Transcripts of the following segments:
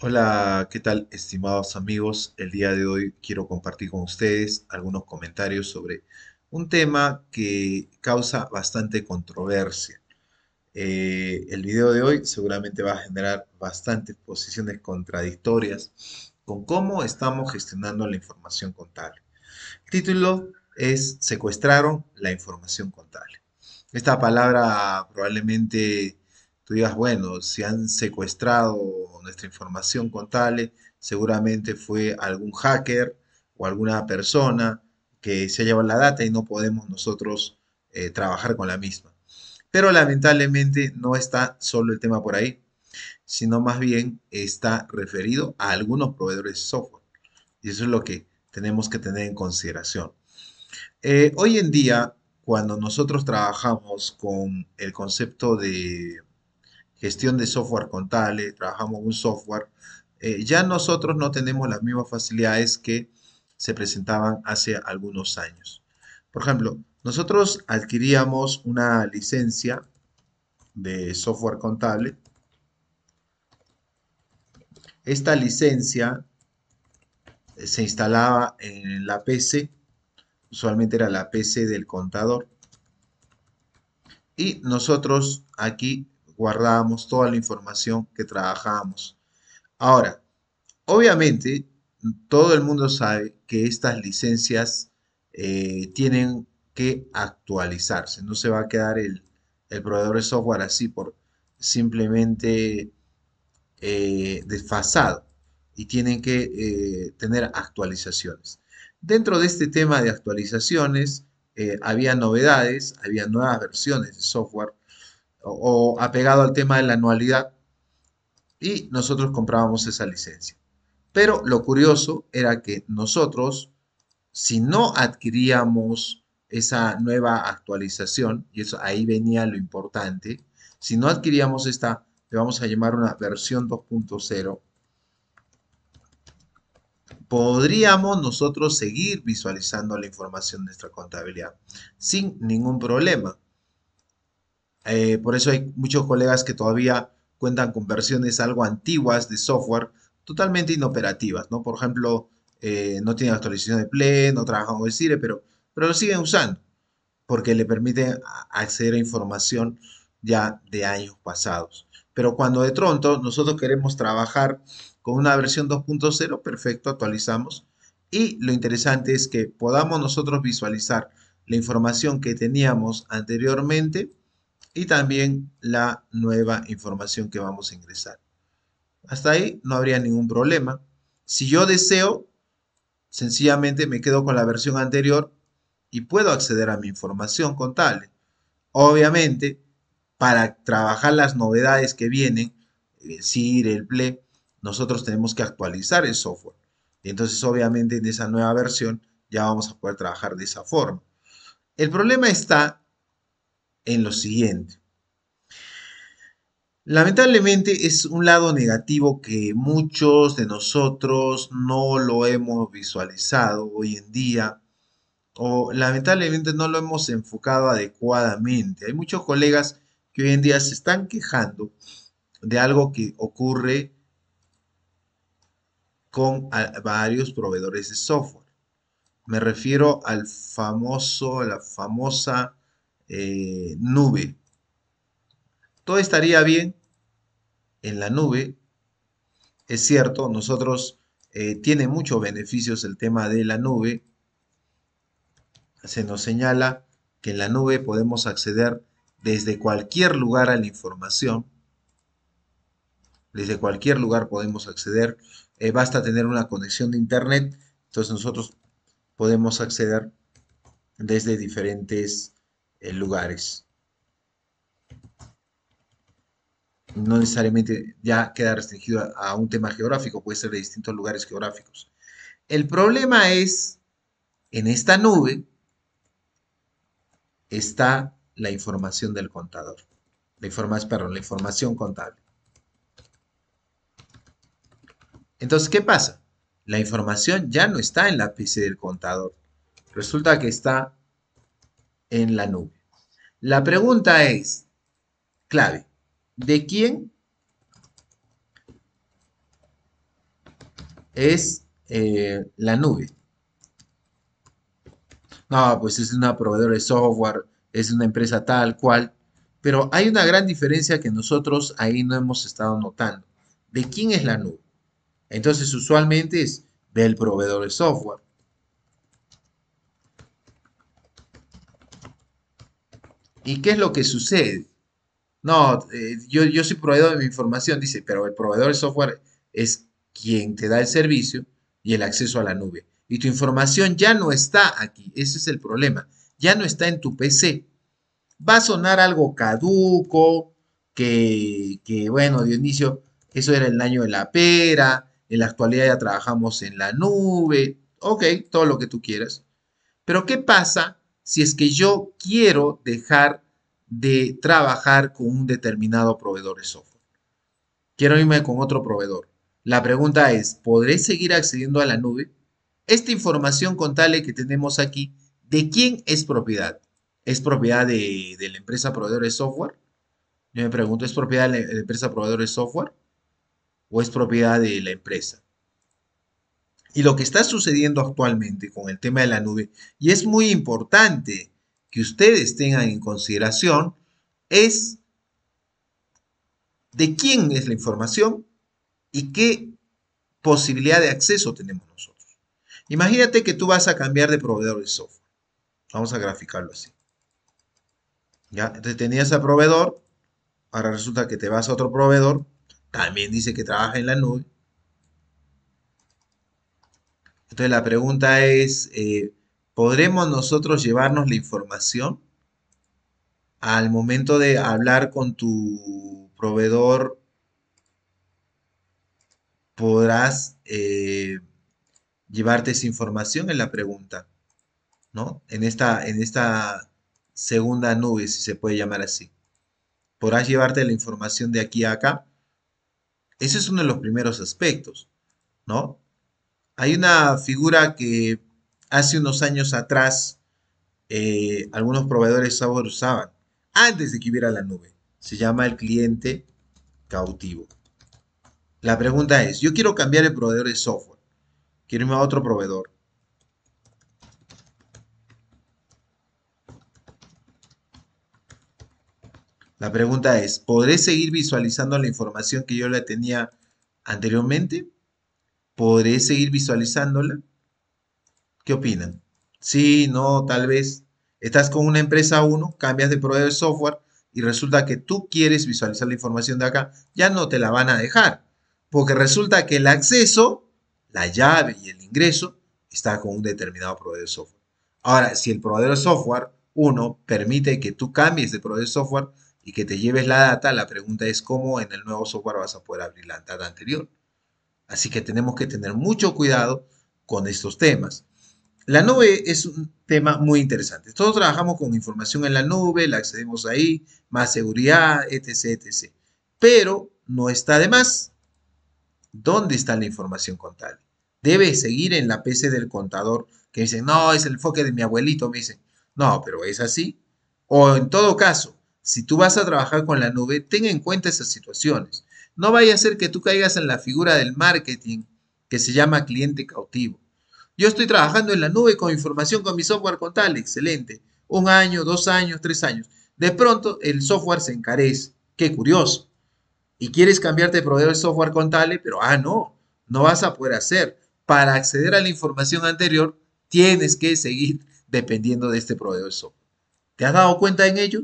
Hola, ¿qué tal estimados amigos? El día de hoy quiero compartir con ustedes algunos comentarios sobre un tema que causa bastante controversia. Eh, el video de hoy seguramente va a generar bastantes posiciones contradictorias con cómo estamos gestionando la información contable. El título es Secuestraron la información contable. Esta palabra probablemente tú digas, bueno, si han secuestrado nuestra información contable, seguramente fue algún hacker o alguna persona que se ha llevado la data y no podemos nosotros eh, trabajar con la misma. Pero lamentablemente no está solo el tema por ahí, sino más bien está referido a algunos proveedores de software. Y eso es lo que tenemos que tener en consideración. Eh, hoy en día, cuando nosotros trabajamos con el concepto de gestión de software contable, trabajamos un software, eh, ya nosotros no tenemos las mismas facilidades que se presentaban hace algunos años. Por ejemplo, nosotros adquiríamos una licencia de software contable. Esta licencia eh, se instalaba en la PC, usualmente era la PC del contador. Y nosotros aquí guardábamos toda la información que trabajábamos. Ahora, obviamente, todo el mundo sabe que estas licencias eh, tienen que actualizarse. No se va a quedar el, proveedor de software así por simplemente eh, desfasado y tienen que eh, tener actualizaciones. Dentro de este tema de actualizaciones, había novedades, había nuevas versiones de software o, apegado al tema de la anualidad y nosotros comprábamos esa licencia. Pero lo curioso era que nosotros, si no adquiríamos esa nueva actualización, y eso ahí venía lo importante, si no adquiríamos esta, le vamos a llamar una versión 2.0, podríamos nosotros seguir visualizando la información de nuestra contabilidad sin ningún problema. Eh, por eso hay muchos colegas que todavía cuentan con versiones algo antiguas de software totalmente inoperativas, ¿no? Por ejemplo, eh, no tienen actualización de Play, no trabajan con pero, pero lo siguen usando porque le permite acceder a información ya de años pasados. Pero cuando de pronto nosotros queremos trabajar con una versión 2.0, perfecto, actualizamos. Y lo interesante es que podamos nosotros visualizar la información que teníamos anteriormente y también la nueva información que vamos a ingresar. Hasta ahí no habría ningún problema. Si yo deseo, sencillamente me quedo con la versión anterior y puedo acceder a mi información contable. Obviamente, para trabajar las novedades que vienen, el eh, CIR, el PLE, nosotros tenemos que actualizar el software. Y entonces, obviamente, en esa nueva versión ya vamos a poder trabajar de esa forma. El problema está en lo siguiente. Lamentablemente es un lado negativo que muchos de nosotros no lo hemos visualizado hoy en día o lamentablemente no lo hemos enfocado adecuadamente. Hay muchos colegas que hoy en día se están quejando de algo que ocurre con varios proveedores de software. Me refiero al famoso, la famosa eh, nube. Todo estaría bien en la nube. Es cierto, nosotros eh, tiene muchos beneficios el tema de la nube. Se nos señala que en la nube podemos acceder desde cualquier lugar a la información. Desde cualquier lugar podemos acceder. Eh, basta tener una conexión de internet. Entonces nosotros podemos acceder desde diferentes eh, lugares. No necesariamente ya queda restringido a, un tema geográfico, puede ser de distintos lugares geográficos. El problema es, en esta nube está la información del contador. La información, perdón, la información contable. Entonces, ¿qué pasa? La información ya no está en la PC del contador. Resulta que está en la nube. La pregunta es, clave, ¿de quién es eh, la nube? No, pues es una proveedora de software, es una empresa tal cual, pero hay una gran diferencia que nosotros ahí no hemos estado notando. ¿De quién es la nube? Entonces, usualmente es del proveedor de software. ¿Y qué es lo que sucede? No, eh, yo, soy proveedor de mi información, dice, pero el proveedor de software es quien te da el servicio y el acceso a la nube. Y tu información ya no está aquí, ese es el problema, ya no está en tu PC. Va a sonar algo caduco, que, bueno, bueno, inicio eso era el año de la pera, en la actualidad ya trabajamos en la nube, ok, todo lo que tú quieras. Pero ¿qué pasa si es que yo quiero dejar de trabajar con un determinado proveedor de software. Quiero irme con otro proveedor. La pregunta es, ¿podré seguir accediendo a la nube? Esta información contable que tenemos aquí, ¿de quién es propiedad? ¿Es propiedad de, la empresa proveedor de software? Yo me pregunto, ¿es propiedad de la empresa proveedor de software? ¿O es propiedad de la empresa? y lo que está sucediendo actualmente con el tema de la nube, y es muy importante que ustedes tengan en consideración, es de quién es la información y qué posibilidad de acceso tenemos nosotros. Imagínate que tú vas a cambiar de proveedor de software. Vamos a graficarlo así. Ya te tenías a proveedor, ahora resulta que te vas a otro proveedor, también dice que trabaja en la nube, entonces la pregunta es, eh, ¿podremos nosotros llevarnos la información al momento de hablar con tu proveedor? ¿Podrás eh, llevarte esa información? en la pregunta, ¿no? En esta, en esta segunda nube, si se puede llamar así. ¿Podrás llevarte la información de aquí a acá? Ese es uno de los primeros aspectos, ¿no? Hay una figura que hace unos años atrás eh, algunos proveedores de software usaban, antes de que hubiera la nube. Se llama el cliente cautivo. La pregunta es, yo quiero cambiar el proveedor de software. Quiero irme a otro proveedor. La pregunta es, ¿podré seguir visualizando la información que yo la tenía anteriormente? ¿Podré seguir visualizándola? ¿Qué opinan? Sí, no, tal vez. Estás con una empresa 1, cambias de proveedor de software y resulta que tú quieres visualizar la información de acá, ya no te la van a dejar. Porque resulta que el acceso, la llave y el ingreso está con un determinado proveedor de software. Ahora, si el proveedor de software 1 permite que tú cambies de proveedor de software y que te lleves la data, la pregunta es cómo en el nuevo software vas a poder abrir la data anterior. Así que tenemos que tener mucho cuidado con estos temas. La nube es un tema muy interesante. Todos trabajamos con información en la nube, la accedemos ahí, más seguridad, etc, etc. Pero no está de más. ¿Dónde está la información contable? Debe seguir en la PC del contador que dice, no, es el enfoque de mi abuelito, me dicen. No, pero es así. O en todo caso, si tú vas a trabajar con la nube, ten en cuenta esas situaciones. No vaya a ser que tú caigas en la figura del marketing que se llama cliente cautivo. Yo estoy trabajando en la nube con información con mi software contable, excelente. Un año, dos años, tres años. De pronto el software se encarece. Qué curioso. Y quieres cambiarte de proveedor de software contable, pero ah, no, no vas a poder hacer. Para acceder a la información anterior, tienes que seguir dependiendo de este proveedor de software. ¿Te has dado cuenta en ello?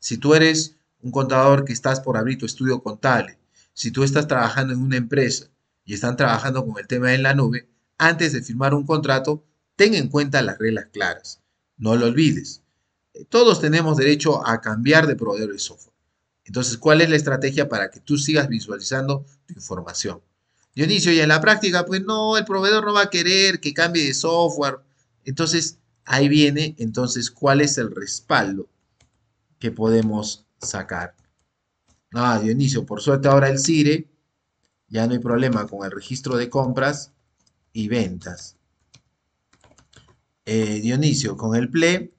Si tú eres un contador que estás por abrir tu estudio contable, si tú estás trabajando en una empresa y están trabajando con el tema en la nube, antes de firmar un contrato, ten en cuenta las reglas claras. No lo olvides. Eh, todos tenemos derecho a cambiar de proveedor de software. Entonces, ¿cuál es la estrategia para que tú sigas visualizando tu información? Dionisio, y en la práctica, pues no, el proveedor no va a querer que cambie de software. Entonces, ahí viene, entonces, ¿cuál es el respaldo que podemos sacar? Ah, Dionisio, por suerte ahora el CIRE ya no hay problema con el registro de compras y ventas. Eh, Dionisio, con el PLE,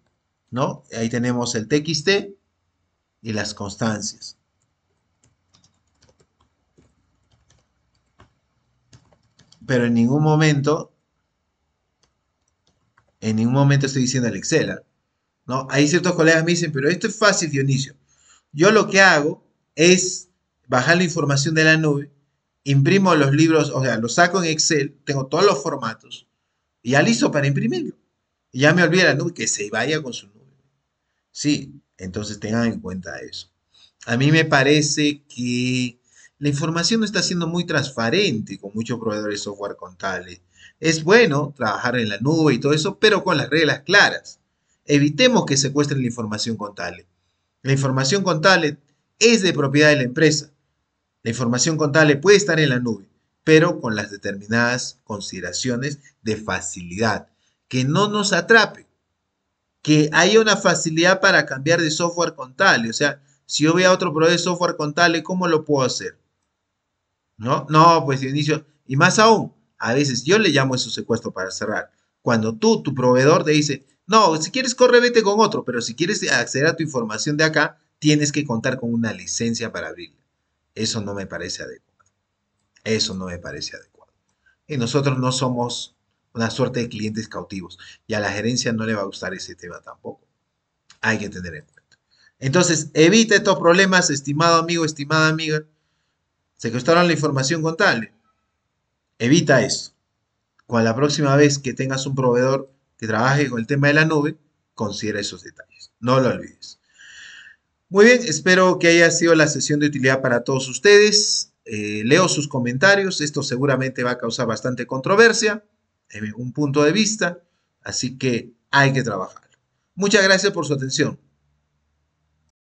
¿no? Ahí tenemos el TXT y las constancias. Pero en ningún momento, en ningún momento estoy diciendo el Excel, ¿no? Hay ciertos colegas me dicen, pero esto es fácil, Dionisio. Yo lo que hago es bajar la información de la nube, imprimo los libros, o sea, los saco en Excel, tengo todos los formatos, y ya listo para imprimirlo. Y ya me olvida la nube, que se vaya con su nube. Sí, entonces tengan en cuenta eso. A mí me parece que la información no está siendo muy transparente con muchos proveedores de software contables. Es bueno trabajar en la nube y todo eso, pero con las reglas claras. Evitemos que secuestren la información contable. La información contable es de propiedad de la empresa. La información contable puede estar en la nube, pero con las determinadas consideraciones de facilidad, que no nos atrape, que haya una facilidad para cambiar de software contable. O sea, si yo voy a otro proveedor de software contable, ¿cómo lo puedo hacer? No, no, pues inicio. Y más aún, a veces yo le llamo eso secuestro para cerrar. Cuando tú, tu proveedor, te dice, no, si quieres corre, vete con otro, pero si quieres acceder a tu información de acá, tienes que contar con una licencia para abrirla. Eso no me parece adecuado. Eso no me parece adecuado. Y nosotros no somos una suerte de clientes cautivos. Y a la gerencia no le va a gustar ese tema tampoco. Hay que tener en cuenta. Entonces, evita estos problemas, estimado amigo, estimada amiga. ¿Se Secuestraron la información contable. Evita eso. Cuando la próxima vez que tengas un proveedor que trabaje con el tema de la nube, considera esos detalles. No lo olvides. Muy bien, espero que haya sido la sesión de utilidad para todos ustedes. Eh, leo sus comentarios, esto seguramente va a causar bastante controversia, en eh, un punto de vista, así que hay que trabajar. Muchas gracias por su atención.